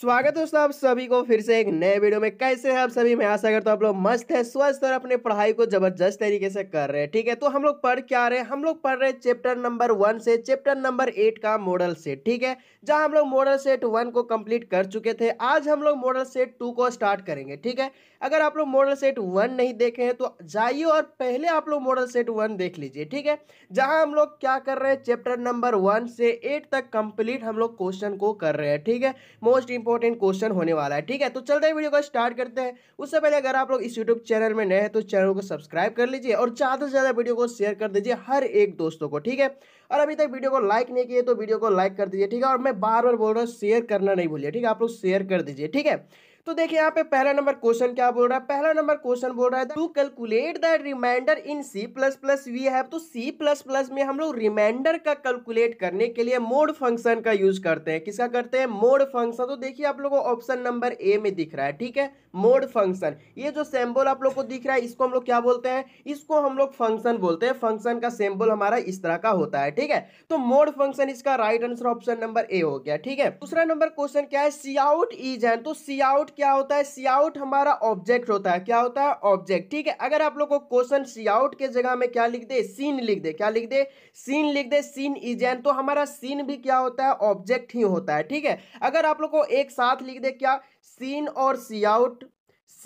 स्वागत है दोस्तों आप सभी को फिर से एक नए वीडियो में कैसे हैं आप सभी मैं आशा करता हूँ आप लोग मस्त है स्वस्थ और अपने पढ़ाई को जबरदस्त तरीके से कर रहे हैं ठीक है तो हम लोग पढ़ क्या रहे हैं हम लोग पढ़ रहे हैं चैप्टर नंबर वन से चैप्टर नंबर एट का मॉडल सेट ठीक है जहाँ हम लोग मॉडल सेट वन को कम्प्लीट कर चुके थे आज हम लोग मॉडल सेट टू को स्टार्ट करेंगे ठीक है अगर आप लोग मॉडल सेट वन नहीं देखे हैं तो जाइए और पहले आप लोग मॉडल सेट वन देख लीजिए ठीक है जहाँ हम लोग क्या कर रहे हैं चैप्टर नंबर वन से एट तक कंप्लीट हम लोग क्वेश्चन को कर रहे हैं ठीक है मोस्ट इंपॉर्टेंट क्वेश्चन होने वाला है ठीक है तो चलते हैं वीडियो को स्टार्ट करते हैं उससे पहले अगर आप लोग इस यूट्यूब चैनल में नए हैं तो चैनल को सब्सक्राइब कर लीजिए और ज़्यादा से ज़्यादा वीडियो को शेयर कर दीजिए हर एक दोस्तों को ठीक है और अभी तक वीडियो को लाइक नहीं किए तो वीडियो को लाइक कर दीजिए ठीक है और मैं बार बार बोल रहा हूँ शेयर करना नहीं भूलिए ठीक है आप लोग शेयर कर दीजिए ठीक है तो देखिए यहाँ पे पहला नंबर क्वेश्चन क्या बोल रहा है पहला नंबर क्वेश्चन बोल रहा है to calculate the reminder in C plus plus वी है तो सी प्लस प्लस में हम लोग रिमाइंडर का कैलकुलेट करने के लिए मोड फंक्शन का यूज करते हैं किसका करते हैं मोड फंक्शन तो देखिए आप लोग को ऑप्शन नंबर ए में दिख रहा है ठीक है मोड फंक्शन ये जो सेम्बोल आप लोग को दिख रहा है इसको हम लोग क्या बोलते हैं इसको हम लोग फंक्शन बोलते हैं फंक्शन का सेम्बोल हमारा इस तरह का होता है ठीक है तो मोड फंक्शन इसका right answer option number A हो गया ठीक है दूसरा नंबर क्वेश्चन क्या है सी आउट इज एन तो सी आउट क्या होता है सी आउट हमारा ऑब्जेक्ट होता है क्या होता है ऑब्जेक्ट ठीक है अगर आप लोग को क्वेश्चन सी आउट के जगह में क्या लिख दे सीन लिख दे क्या लिख दे सीन लिख दे सीन इज एन तो हमारा सीन भी क्या होता है ऑब्जेक्ट ही होता है ठीक है अगर आप लोग को एक साथ लिख दे क्या सीन और सी आउट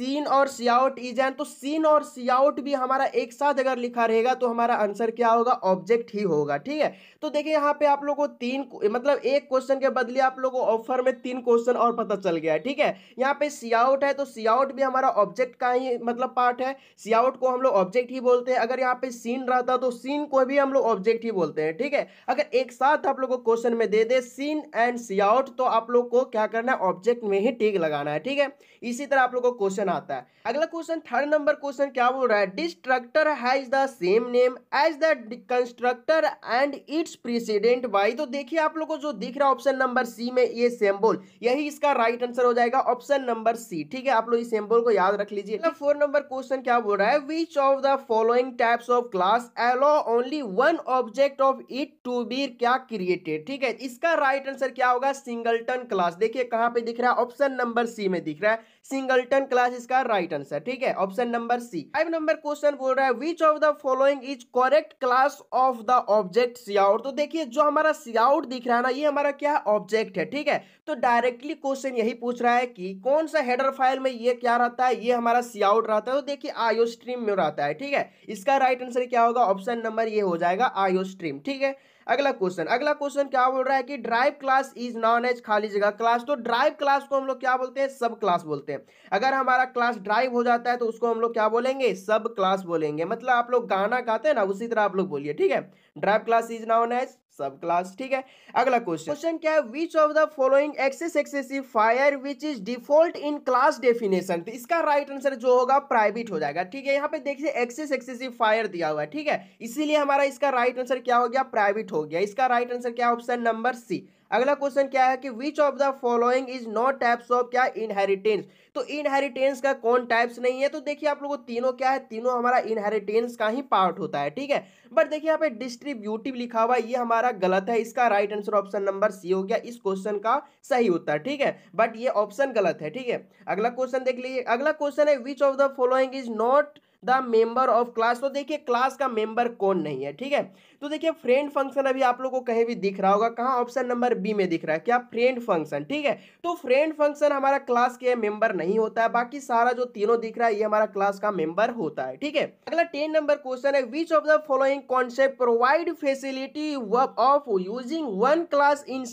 सीन और सियाउट इज एन तो सीन और सियाउट भी हमारा एक साथ अगर लिखा रहेगा तो हमारा आंसर क्या होगा ऑब्जेक्ट ही होगा ठीक है तो देखिए यहाँ पे आप लोगों को तीन मतलब एक क्वेश्चन के बदले आप लोगों को ऑफर में तीन क्वेश्चन और पता चल गया है ठीक है यहाँ पे सियाउट है तो सियाउट भी हमारा ऑब्जेक्ट का ही मतलब पार्ट है सियाउट को हम लोग ऑब्जेक्ट ही बोलते हैं अगर यहाँ पे सीन रहता तो सीन को भी हम लोग ऑब्जेक्ट ही बोलते हैं ठीक है अगर एक साथ आप लोग को क्वेश्चन में दे दे सीन एंड सियाउट तो आप लोग को क्या करना है ऑब्जेक्ट में ही टीक लगाना है ठीक है इसी तरह आप लोग को क्वेश्चन आता है अगला क्वेश्चन थर्ड नंबर क्वेश्चन क्या बोल रहा है destructor has the same name as the constructor and it's president by तो देखिए आप लोगों को जो दिख रहा है ऑप्शन नंबर सी में ये सेम्बोल यही इसका राइट आंसर हो जाएगा ऑप्शन नंबर सी ठीक है आप लोग इस सेम्बोल को याद रख लीजिए फोर नंबर क्वेश्चन क्या बोल रहा है which of the following types of class allow only one object of it to be क्या क्रिएटेड ठीक है इसका राइट आंसर क्या होगा सिंगलटन क्लास देखिए कहां पे दिख रहा है ऑप्शन नंबर सी में दिख रहा है सिंगलटन क्लास आज इसका राइट आंसर ठीक है option number C five number question बोल रहा है which of the following is correct class of the object cout तो देखिए जो हमारा सियाउट दिख रहा है ना ये हमारा क्या ऑब्जेक्ट है ठीक है तो डायरेक्टली क्वेश्चन यही पूछ रहा है कि कौन सा हेडर फाइल में ये क्या रहता है ये हमारा सियाउट रहता है तो देखिए आयो स्ट्रीम में रहता है ठीक है इसका राइट आंसर क्या होगा ऑप्शन नंबर ये हो जाएगा आयो स्ट्रीम ठीक है अगला क्वेश्चन अगला क्वेश्चन क्या बोल रहा है कि derived class is known as खाली जगह क्लास तो ड्राइव क्लास को हम लोग क्या बोलते हैं सब क्लास बोलते हैं अगर हमारा क्लास ड्राइव हो जाता है तो उसको हम लोग क्या बोलेंगे सब क्लास बोलेंगे मतलब आप लोग गाना गाते हैं ना उसी तरह आप लोग बोलिए ठीक है derived class is known as subclass ठीक है अगला क्वेश्चन क्वेश्चन क्या है which of the following access access फायर which is default in class definition तो इसका राइट right आंसर जो होगा प्राइवेट हो जाएगा ठीक है यहाँ पे देखिए एक्सेस एक्सेसिव फायर दिया हुआ है ठीक है इसीलिए हमारा इसका राइट right आंसर क्या हो गया प्राइवेट करेक्ट हो गया इसका राइट आंसर क्या ऑप्शन नंबर सी अगला क्वेश्चन क्या है कि which of the following is not types of क्या इनहेरिटेंस तो इनहेरिटेंस का कौन टाइप्स नहीं है तो देखिए आप लोगों को तीनों क्या है तीनों हमारा इनहेरिटेंस का ही पार्ट होता है ठीक है बट देखिए यहाँ पे डिस्ट्रीब्यूटिव लिखा हुआ ये हमारा गलत है इसका right answer option number C हो गया इस क्वेश्चन का सही उत्तर ठीक है बट ये ऑप्शन गलत है ठीक है अगला क्वेश्चन देख लीजिए अगला क्वेश्चन है which of the following is not the member of class तो देखिए क्लास का मेंबर कौन नहीं है ठीक है तो देखिए फ्रेंड फंक्शन अभी आप लोगों को कहीं भी दिख रहा होगा कहाँ ऑप्शन नंबर बी में दिख रहा है क्या फ्रेंड फंक्शन ठीक है तो फ्रेंड फंक्शन हमारा क्लास के मेंबर नहीं होता है बाकी सारा जो तीनों दिख रहा है ये हमारा क्लास का मेंबर होता है ठीक है अगला टेन नंबर क्वेश्चन है which of the following concept provide facility of using one class in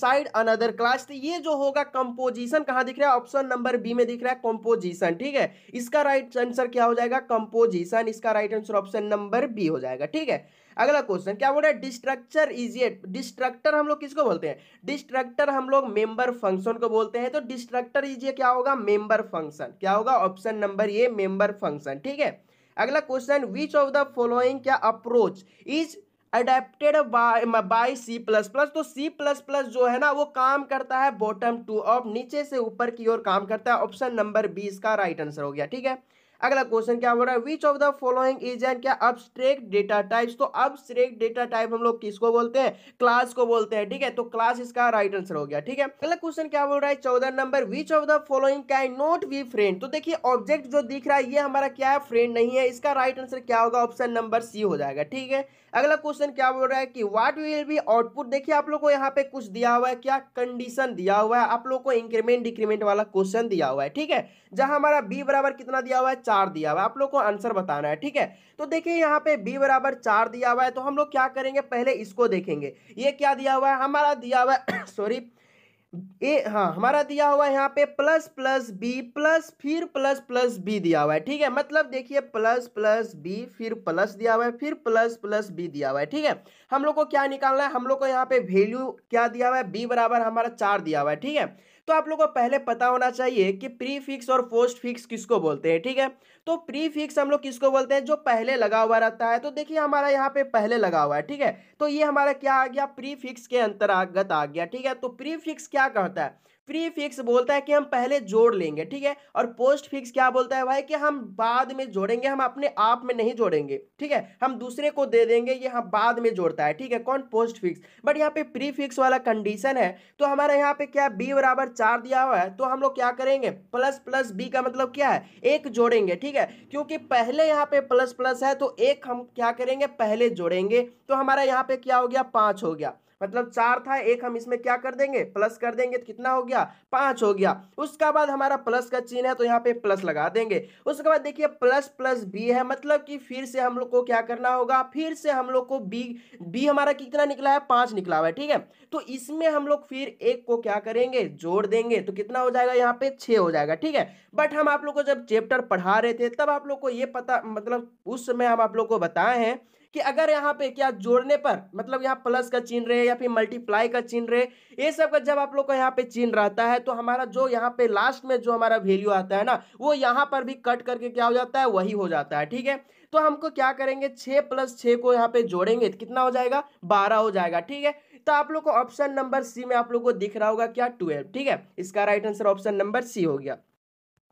another class तो ये जो होगा कंपोजिशन कहाँ दिख रहा है ऑप्शन नंबर बी में दिख रहा है कंपोजिशन ठीक है इसका राइट आंसर क्या हो जाएगा कंपोजिशन इसका right answer option number B हो जाएगा ठीक है अगला क्वेश्चन क्या बोल रहा है डिस्ट्रक्चर इज ए डिस्ट्रक्टर हम लोग किसको बोलते हैं डिस्ट्रक्टर हम लोग मेंबर फंक्शन को बोलते हैं तो डिस्ट्रक्टर इज ए क्या होगा मेंबर फंक्शन क्या होगा option number A member function ठीक है अगला question which of the following क्या approach is adapted by by C plus plus तो सी प्लस प्लस जो है ना वो काम करता है बॉटम टू ऑफ नीचे से ऊपर की ओर काम करता है ऑप्शन नंबर बी इसका राइट आंसर हो गया ठीक है अगला क्वेश्चन क्या हो रहा है which of the following is and क्या अब्स्ट्रेक्ट डेटा टाइप्स तो अब्स्ट्रेक्ट डेटा टाइप हम लोग किसको बोलते हैं क्लास को बोलते हैं ठीक है तो क्लास इसका राइट आंसर हो गया ठीक है अगला क्वेश्चन क्या बोल रहा है चौदह number which of the following can not be friend तो देखिए ऑब्जेक्ट जो दिख रहा है ये हमारा क्या है फ्रेंड नहीं है इसका राइट आंसर क्या होगा ऑप्शन नंबर सी हो जाएगा ठीक है अगला क्वेश्चन क्या बोल रहा है कि व्हाट विल बी आउटपुट देखिए आप लोगों को यहाँ पे कुछ दिया हुआ है क्या कंडीशन दिया हुआ है आप लोग को इंक्रीमेंट डिक्रीमेंट वाला क्वेश्चन दिया हुआ है ठीक है जहां हमारा बी बराबर कितना दिया हुआ है चार दिया हुआ है आप लोग को आंसर बताना है ठीक है तो देखिए यहाँ पे बी बराबर चार दिया हुआ है तो हम लोग क्या करेंगे पहले इसको देखेंगे ये क्या दिया हुआ है हमारा दिया हुआ है सॉरी ए हाँ हमारा दिया हुआ है यहाँ पे प्लस प्लस बी प्लस फिर प्लस प्लस बी दिया हुआ है ठीक है मतलब देखिए प्लस प्लस बी फिर प्लस दिया हुआ है फिर प्लस प्लस बी दिया हुआ है ठीक है हम लोग को क्या निकालना है हम लोग को यहाँ पे वैल्यू क्या दिया हुआ है बी बराबर हमारा चार दिया हुआ है ठीक है तो आप लोगों को पहले पता होना चाहिए कि प्री फिक्स और पोस्ट फिक्स किसको बोलते हैं ठीक है तो प्री फिक्स हम लोग किसको बोलते हैं जो पहले लगा हुआ रहता है तो देखिए हमारा यहाँ पे पहले लगा हुआ है ठीक है तो ये हमारा क्या आ गया प्री फिक्स के अंतर्गत आ गया ठीक है तो प्री फिक्स क्या कहता है प्रीफिक्स बोलता है कि हम पहले जोड़ लेंगे ठीक है और पोस्ट फिक्स क्या बोलता है भाई कि हम बाद में जोड़ेंगे हम अपने आप में नहीं जोड़ेंगे ठीक है हम दूसरे को दे देंगे ये हम बाद में जोड़ता है ठीक है कौन पोस्ट फिक्स बट यहाँ पे प्री फिक्स वाला कंडीशन है तो हमारा यहाँ पे क्या बी बराबर चार दिया हुआ है तो हम लोग क्या करेंगे प्लस प्लस बी का मतलब क्या है एक जोड़ेंगे ठीक है क्योंकि पहले यहाँ पे प्लस प्लस है तो एक हम क्या करेंगे पहले जोड़ेंगे तो हमारा यहाँ पे क्या हो गया पाँच हो गया मतलब चार था एक हम इसमें क्या कर देंगे प्लस कर देंगे तो कितना हो गया पांच हो गया उसका बाद हमारा प्लस का चिन्ह है तो यहाँ पे प्लस लगा देंगे उसके बाद देखिए प्लस प्लस बी है मतलब कि फिर से हम लोग को क्या करना होगा फिर से हम लोग को बी बी हमारा कितना निकला है पांच निकला हुआ है ठीक है तो इसमें हम लोग फिर एक को क्या करेंगे जोड़ देंगे तो कितना हो जाएगा यहाँ पे छह हो जाएगा ठीक है बट हम आप लोग को जब चैप्टर पढ़ा रहे थे तब आप लोग को ये पता मतलब उस समय हम आप लोग को बताए हैं कि अगर यहाँ पे क्या जोड़ने पर मतलब यहाँ प्लस का चिन्ह रहे या फिर मल्टीप्लाई का चिन्ह रहे ये सब का जब आप लोग का यहाँ पे चिन्ह रहता है तो हमारा जो यहाँ पे लास्ट में जो हमारा वैल्यू आता है ना वो यहाँ पर भी कट करके क्या हो जाता है वही हो जाता है ठीक है तो हमको क्या करेंगे छः प्लस छः को यहाँ पे जोड़ेंगे तो कितना हो जाएगा बारह हो जाएगा ठीक है तो आप लोग को ऑप्शन नंबर सी में आप लोग को दिख रहा होगा क्या ट्वेल्व ठीक है इसका right answer option number C हो गया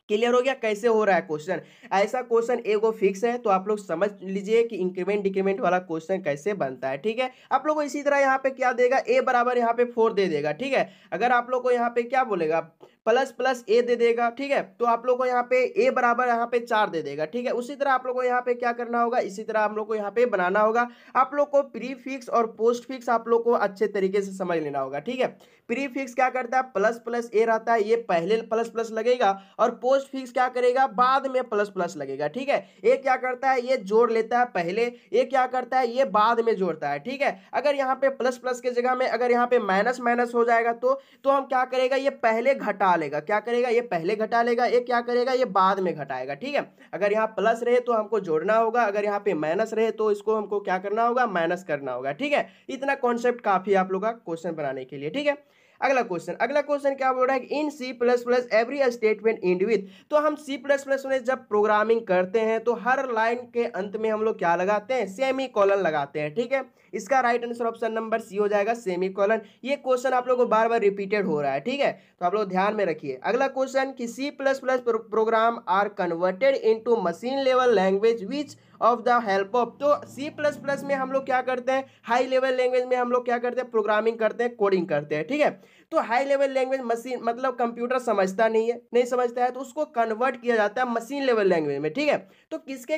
क्लियर हो गया कैसे हो रहा है क्वेश्चन ऐसा क्वेश्चन एगो फिक्स है तो आप लोग समझ लीजिए कि इंक्रीमेंट डिक्रीमेंट वाला क्वेश्चन कैसे बनता है ठीक है आप लोग को इसी तरह यहाँ पे क्या देगा ए बराबर यहाँ पे फोर दे देगा ठीक है अगर आप लोग को यहाँ पे क्या बोलेगा प्लस प्लस ए दे देगा ठीक है तो आप लोग को यहाँ पे ए बराबर यहाँ पे चार दे देगा ठीक है उसी तरह आप लोग को यहाँ पे क्या करना होगा इसी तरह हम लोग को यहाँ पे बनाना होगा आप लोग को प्रीफिक्स और पोस्ट फिक्स आप लोग को अच्छे तरीके से समझ लेना होगा ठीक है प्रीफिक्स क्या करता है प्लस प्लस ए रहता है ये पहले प्लस प्लस लगेगा और पोस्ट फिक्स क्या करेगा बाद में प्लस प्लस लगेगा ठीक है ये क्या करता है ये जोड़ लेता है पहले ये क्या करता है ये बाद में जोड़ता है ठीक है अगर यहाँ पे प्लस प्लस के जगह में अगर यहाँ पे माइनस माइनस हो जाएगा तो तो हम क्या करेगा ये पहले घटा घटा लेगा क्या करेगा ये पहले घटा लेगा ये क्या करेगा ये बाद में घटाएगा ठीक है अगर यहाँ प्लस रहे तो हमको जोड़ना होगा अगर यहाँ पे माइनस रहे तो इसको हमको क्या करना होगा माइनस करना होगा ठीक है इतना कॉन्सेप्ट काफ़ी आप लोग का क्वेश्चन बनाने के लिए ठीक है अगला क्वेश्चन अगला क्वेश्चन क्या बोल रहा है in C plus plus every statement end with तो हम सी प्लस प्लस में जब प्रोग्रामिंग करते हैं तो हर लाइन के अंत में हम लोग क्या लगाते हैं सेमी कॉलन लगाते हैं ठीक है थीके? इसका right answer option number C हो जाएगा सेमी कॉलन ये क्वेश्चन आप लोगों को बार बार रिपीटेड हो रहा है ठीक है तो आप लोग ध्यान में रखिए अगला क्वेश्चन कि C plus plus program are converted to machine level language which of the help of तो सी प्लस प्लस में हम लोग क्या करते हैं हाई लेवल लैंग्वेज में हम लोग क्या करते हैं प्रोग्रामिंग करते हैं कोडिंग करते हैं ठीक है तो हाई लेवल लैंग्वेज मशीन मतलब कंप्यूटर समझता नहीं है नहीं समझता है तो उसको कन्वर्ट किया जाता है मशीन लेवल लैंग्वेज में ठीक है तो किसके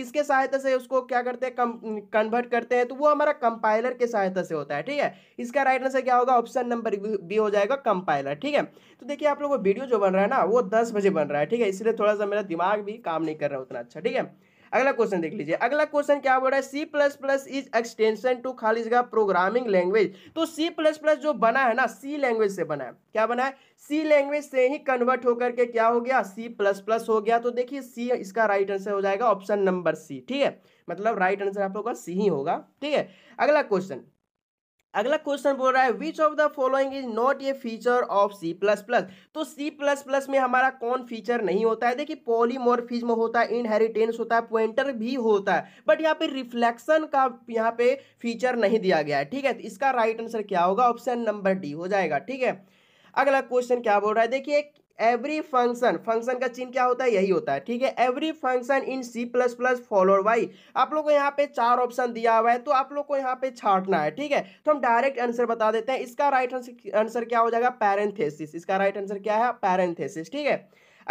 किसके सहायता से उसको क्या करते हैं कन्वर्ट करते हैं तो वो हमारे हमारा कंपाइलर की सहायता से होता है ठीक है इसका राइट आंसर क्या होगा ऑप्शन नंबर बी हो जाएगा कंपाइलर ठीक है तो देखिए आप को वीडियो जो बन रहा है ना वो दस बजे बन रहा है ठीक है इसलिए थोड़ा सा मेरा दिमाग भी काम नहीं कर रहा उतना अच्छा ठीक है अगला क्वेश्चन देख लीजिए अगला क्वेश्चन क्या बोल रहा है C plus plus is extension to खाली जगह प्रोग्रामिंग लैंग्वेज तो सी प्लस प्लस जो बना है ना सी लैंग्वेज से बना है क्या बना है सी लैंग्वेज से ही कन्वर्ट होकर के क्या हो गया सी प्लस प्लस हो गया तो देखिए सी इसका राइट आंसर हो जाएगा ऑप्शन नंबर सी ठीक है मतलब राइट आंसर आप लोग का सी ही होगा ठीक है अगला क्वेश्चन अगला क्वेश्चन बोल रहा है which of the following is not a feature of C++ तो C++ में हमारा कौन फीचर नहीं होता है देखिए पॉलीमोरफिज्म होता है इनहेरिटेंस होता है पॉइंटर भी होता है बट यहाँ पे रिफ्लेक्शन का यहाँ पे फीचर नहीं दिया गया है ठीक है तो इसका राइट आंसर क्या होगा ऑप्शन नंबर डी हो जाएगा ठीक है अगला क्वेश्चन क्या बोल रहा है देखिए एवरी फंक्शन फंक्शन का चिन्ह क्या होता है यही होता है ठीक है every function in C plus plus follower by आप लोग को यहाँ पे चार ऑप्शन दिया हुआ है तो आप लोग को यहाँ पे छाटना है ठीक है तो हम डायरेक्ट आंसर बता देते हैं इसका राइट आंसर क्या हो जाएगा पैरेंथेसिस इसका राइट आंसर क्या है पैरेंथेसिस ठीक है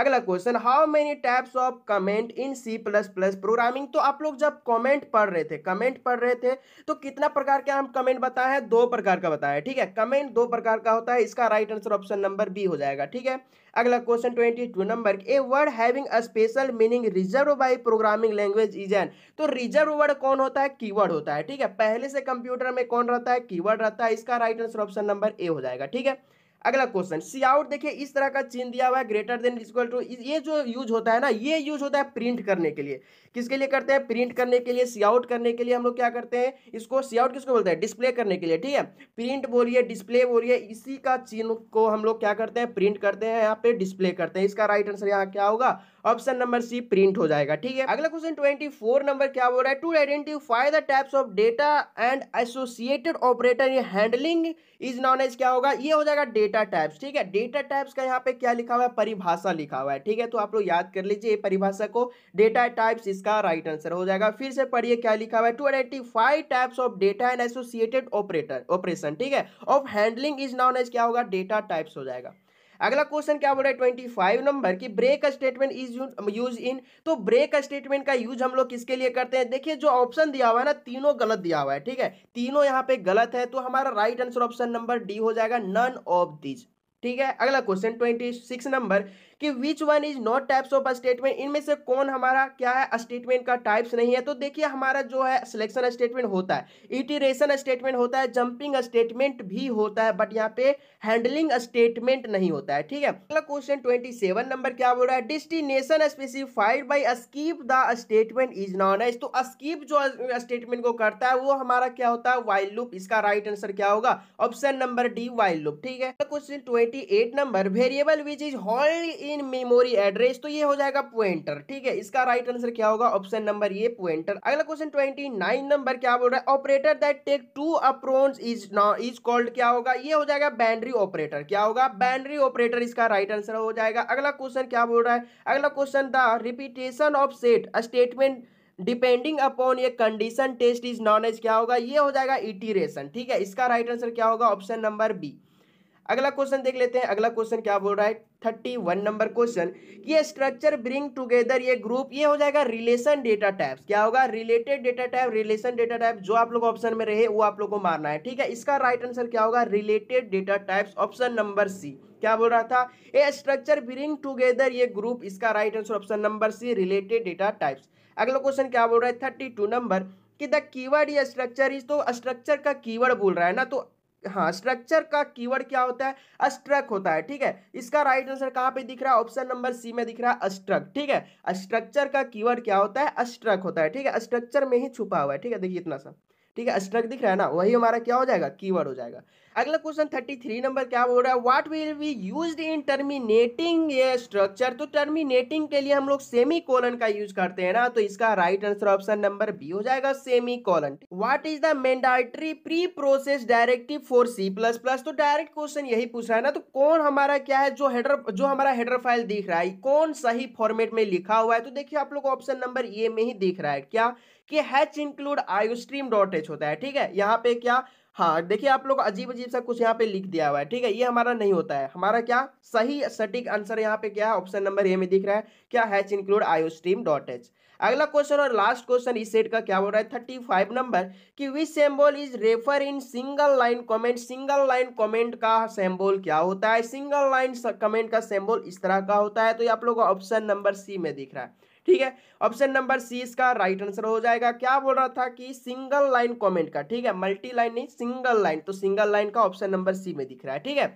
अगला question how many types of comment in C plus plus programming तो आप लोग जब कमेंट पढ़ रहे थे कमेंट पढ़ रहे थे तो कितना प्रकार के हम कमेंट बताया है दो प्रकार का बताया ठीक है कमेंट दो प्रकार का होता है इसका right answer option number B हो जाएगा ठीक है अगला question twenty two number a word having a special meaning reserve by programming language is an तो रिजर्व वर्ड कौन होता है कीवर्ड होता है ठीक है पहले से कंप्यूटर में कौन रहता है कीवर्ड रहता है इसका right answer option number A हो जाएगा ठीक है अगला क्वेश्चन सी आउट देखिए इस तरह का चिन्ह दिया हुआ है ग्रेटर देन इक्वल टू ये जो यूज होता है ना ये यूज होता है प्रिंट करने के लिए किसके लिए करते हैं प्रिंट करने के लिए सी आउट करने के लिए हम लोग क्या करते हैं इसको सी आउट किसको बोलते हैं डिस्प्ले करने के लिए ठीक है प्रिंट बोलिए डिस्प्ले बोलिए इसी का चिन्ह को हम लोग क्या करते हैं प्रिंट करते हैं यहाँ पे डिस्प्ले करते हैं इसका राइट आंसर यहाँ क्या होगा ऑप्शन नंबर सी प्रिंट हो जाएगा ठीक है अगला क्वेश्चन ट्वेंटी फोर नंबर क्या बोल रहा है to identify the types of data and associated operator handling is known as क्या होगा ये हो जाएगा डेटा टाइप्स ठीक है डेटा टाइप्स का यहाँ पे क्या लिखा हुआ है परिभाषा लिखा हुआ है ठीक है तो आप लोग याद कर लीजिए परिभाषा को डेटा टाइप्स इसका राइट आंसर हो जाएगा फिर से पढ़िए क्या लिखा हुआ है to identify types of data and associated operator operation ठीक है of handling is known as क्या होगा डेटा टाइप्स हो जाएगा अगला क्वेश्चन क्या बोल रहा है ट्वेंटी फाइव नंबर की break statement is use in तो ब्रेक स्टेटमेंट का यूज हम लोग किसके लिए करते हैं देखिए जो ऑप्शन दिया हुआ है ना तीनों गलत दिया हुआ है ठीक है तीनों यहाँ पे गलत है तो हमारा right answer option number D हो जाएगा नन ऑफ दिज ठीक है अगला क्वेश्चन ट्वेंटी सिक्स नंबर कि which one is not types of statement इनमें से कौन हमारा क्या है स्टेटमेंट का टाइप्स नहीं है तो देखिए हमारा जो है सिलेक्शन स्टेटमेंट होता है इटिरेशन स्टेटमेंट होता है जंपिंग स्टेटमेंट भी होता है बट यहाँ पे हैंडलिंग स्टेटमेंट नहीं होता है ठीक है अगला क्वेश्चन ट्वेंटी सेवन नंबर क्या बोल रहा है destination specified by skip the statement is known as तो स्कीप जो स्टेटमेंट को करता है वो हमारा क्या होता है वाइल लूप इसका राइट आंसर क्या होगा option number D while loop ठीक है question twenty eight number variable which is hold in memory address तो ये हो जाएगा पॉइंटर ठीक है इसका राइट आंसर क्या होगा ऑप्शन नंबर ये पॉइंटर अगला क्वेश्चन ट्वेंटी नाइन नंबर क्या बोल रहा है operator that take two operand is is called क्या होगा ये हो जाएगा बैंड्री ऑपरेटर क्या होगा बैंड्री ऑपरेटर इसका राइट right आंसर हो जाएगा अगला क्वेश्चन क्या बोल रहा है अगला question the repetition of set statement depending upon ये condition test is known as क्या होगा ये हो जाएगा इटीरेशन ठीक है इसका राइट right आंसर क्या होगा ऑप्शन नंबर बी अगला क्वेश्चन देख लेते हैं अगला क्वेश्चन क्या बोल रहा है थर्टी वन नंबर क्वेश्चन कि स्ट्रक्चर ब्रिंग टुगेदर ये ग्रुप ये हो जाएगा रिलेशन डेटा टाइप्स क्या होगा related data type relation data type जो आप लोग ऑप्शन में रहे वो आप लोग को मारना है ठीक है इसका राइट आंसर क्या होगा related data types option number C क्या बोल रहा था ए स्ट्रक्चर ब्रिंग टुगेदर ये ग्रुप इसका right answer option number C related data types अगला क्वेश्चन क्या बोल रहा है थर्टी टू नंबर कि द कीवर्ड या स्ट्रक्चर इज तो स्ट्रक्चर का कीवर्ड बोल रहा है ना तो हाँ स्ट्रक्चर का कीवर्ड क्या होता है अस्ट्रक होता है ठीक है इसका राइट आंसर कहाँ पे दिख रहा है ऑप्शन नंबर सी में दिख रहा है अस्ट्रक ठीक है स्ट्रक्चर का कीवर्ड क्या होता है अस्ट्रक होता है ठीक है स्ट्रक्चर में ही छुपा हुआ है ठीक है देखिए इतना सा ठीक है स्ट्रक दिख रहा है ना वही हमारा क्या हो जाएगा कीवर्ड हो जाएगा अगला क्वेश्चन थर्टी थ्री नंबर क्या बोल रहा है what will be used in terminating ये स्ट्रक्चर तो टर्मिनेटिंग के लिए हम लोग सेमी कॉलन का यूज करते हैं ना तो इसका right answer option number B हो जाएगा semi colon what is the mandatory pre process directive for C plus plus तो डायरेक्ट क्वेश्चन यही पूछ रहा है ना तो कौन हमारा क्या है जो हेडर जो हमारा हेडर फाइल दिख रहा है कौन सही फॉर्मेट में लिखा हुआ है तो देखिए आप लोग ऑप्शन नंबर ए में ही दिख रहा है क्या कि hash include stream dot h होता है ठीक है यहाँ पे क्या हाँ देखिए आप लोग अजीब अजीब सा कुछ यहाँ पे लिख दिया हुआ है ठीक है ये हमारा नहीं होता है हमारा क्या सही सटीक आंसर यहाँ पे क्या है ऑप्शन नंबर ए में दिख रहा है क्या hash include stream dot h अगला क्वेश्चन और लास्ट क्वेश्चन इस सेट का क्या बोल रहा है थर्टी फाइव नंबर कि which symbol is refer in single line comment single line comment का सेम्बोल क्या होता है सिंगल लाइन कमेंट का सेम्बोल इस तरह का होता है तो ये आप लोग ऑप्शन नंबर सी में दिख रहा है ठीक है ऑप्शन नंबर सी इसका राइट आंसर हो जाएगा क्या बोल रहा था कि सिंगल लाइन कमेंट का ठीक है मल्टी लाइन नहीं सिंगल लाइन तो सिंगल लाइन का ऑप्शन नंबर सी में दिख रहा है ठीक है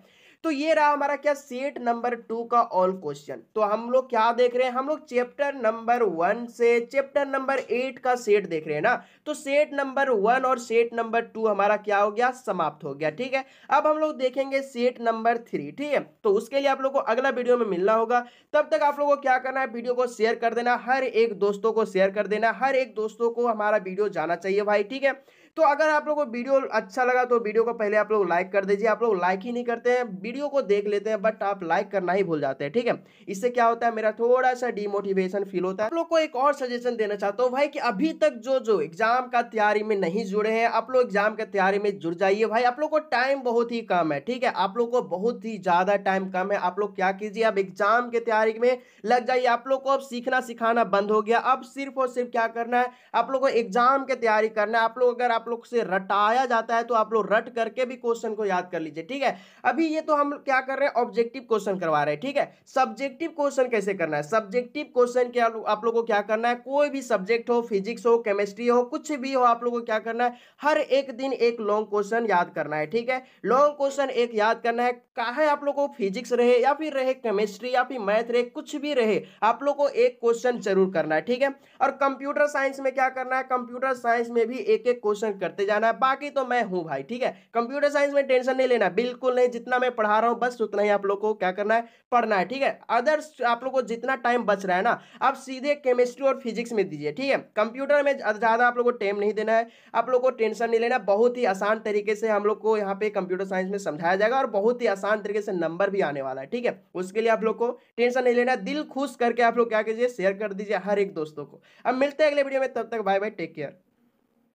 तो ये रहा हमारा क्या सेट नंबर टू का ऑल क्वेश्चन तो हम लोग क्या देख रहे हैं हम लोग चैप्टर नंबर वन से चैप्टर नंबर एट का सेट देख रहे हैं ना तो सेट नंबर वन और सेट नंबर टू हमारा क्या हो गया समाप्त हो गया ठीक है अब हम लोग देखेंगे सेट नंबर थ्री ठीक है तो उसके लिए आप लोग को अगला वीडियो में मिलना होगा तब तक आप लोगों को क्या करना है वीडियो को शेयर कर देना हर एक दोस्तों को शेयर कर देना हर एक दोस्तों को हमारा वीडियो जाना चाहिए भाई ठीक है तो अगर आप लोग को वीडियो अच्छा लगा तो वीडियो को पहले आप लोग लाइक कर दीजिए आप लोग लाइक ही नहीं करते हैं वीडियो को देख लेते हैं बट आप लाइक करना ही भूल जाते हैं ठीक है इससे क्या होता है मेरा थोड़ा सा डिमोटिवेशन फील होता है आप लोग को एक और सजेशन देना चाहता हूँ भाई कि अभी तक जो जो एग्जाम का तैयारी में नहीं जुड़े हैं आप लोग एग्जाम की तैयारी में जुड़ जाइए भाई आप लोग को टाइम बहुत ही कम है ठीक है आप लोग को बहुत ही ज़्यादा टाइम कम है आप लोग क्या कीजिए अब एग्जाम के तैयारी में लग जाइए आप लोग को अब सीखना सिखाना बंद हो गया अब सिर्फ और सिर्फ क्या करना है आप लोग को एग्जाम की तैयारी करना है आप लोग अगर आप लोग से रटाया जाता है तो आप लोग रट करके भी क्वेश्चन को याद कर लीजिए ठीक है अभी ये तो हम क्या कर रहे हैं ऑब्जेक्टिव क्वेश्चन करवा रहे हैं ठीक है सब्जेक्टिव क्वेश्चन कैसे करना है सब्जेक्टिव क्वेश्चन क्या आप लोग को क्या करना है कोई भी सब्जेक्ट हो फिजिक्स हो केमिस्ट्री हो कुछ भी हो आप लोग को क्या करना है हर एक दिन एक लॉन्ग क्वेश्चन याद करना है ठीक है लॉन्ग क्वेश्चन एक याद करना है काहे आप लोग को फिजिक्स रहे या फिर रहे केमिस्ट्री या फिर मैथ रहे कुछ भी रहे आप लोग को एक क्वेश्चन जरूर करना है ठीक है और कंप्यूटर साइंस में क्या करना है कंप्यूटर साइंस में भी एक एक क्वेश्चन करते जाना है बाकी तो मैं हूं भाई ठीक है कंप्यूटर साइंस में टेंशन नहीं लेना बिल्कुल नहीं जितना मैं पढ़ा रहा हूं बस उतना ही आप लोग को क्या करना है पढ़ना है ठीक है अदर आप लोग को जितना टाइम बच रहा है ना आप सीधे केमिस्ट्री और फिजिक्स में दीजिए ठीक है कंप्यूटर में ज़्यादा आप लोग को टाइम नहीं देना है आप लोग को टेंशन नहीं लेना बहुत ही आसान तरीके से हम लोग को यहाँ पे कंप्यूटर साइंस में समझाया जाएगा और बहुत ही आसान तरीके से नंबर भी आने वाला है ठीक है उसके लिए आप लोग को टेंशन नहीं लेना दिल खुश करके आप लोग क्या कीजिए शेयर कर दीजिए हर एक दोस्तों को अब मिलते हैं अगले वीडियो में तब तक बाय बाय टेक केयर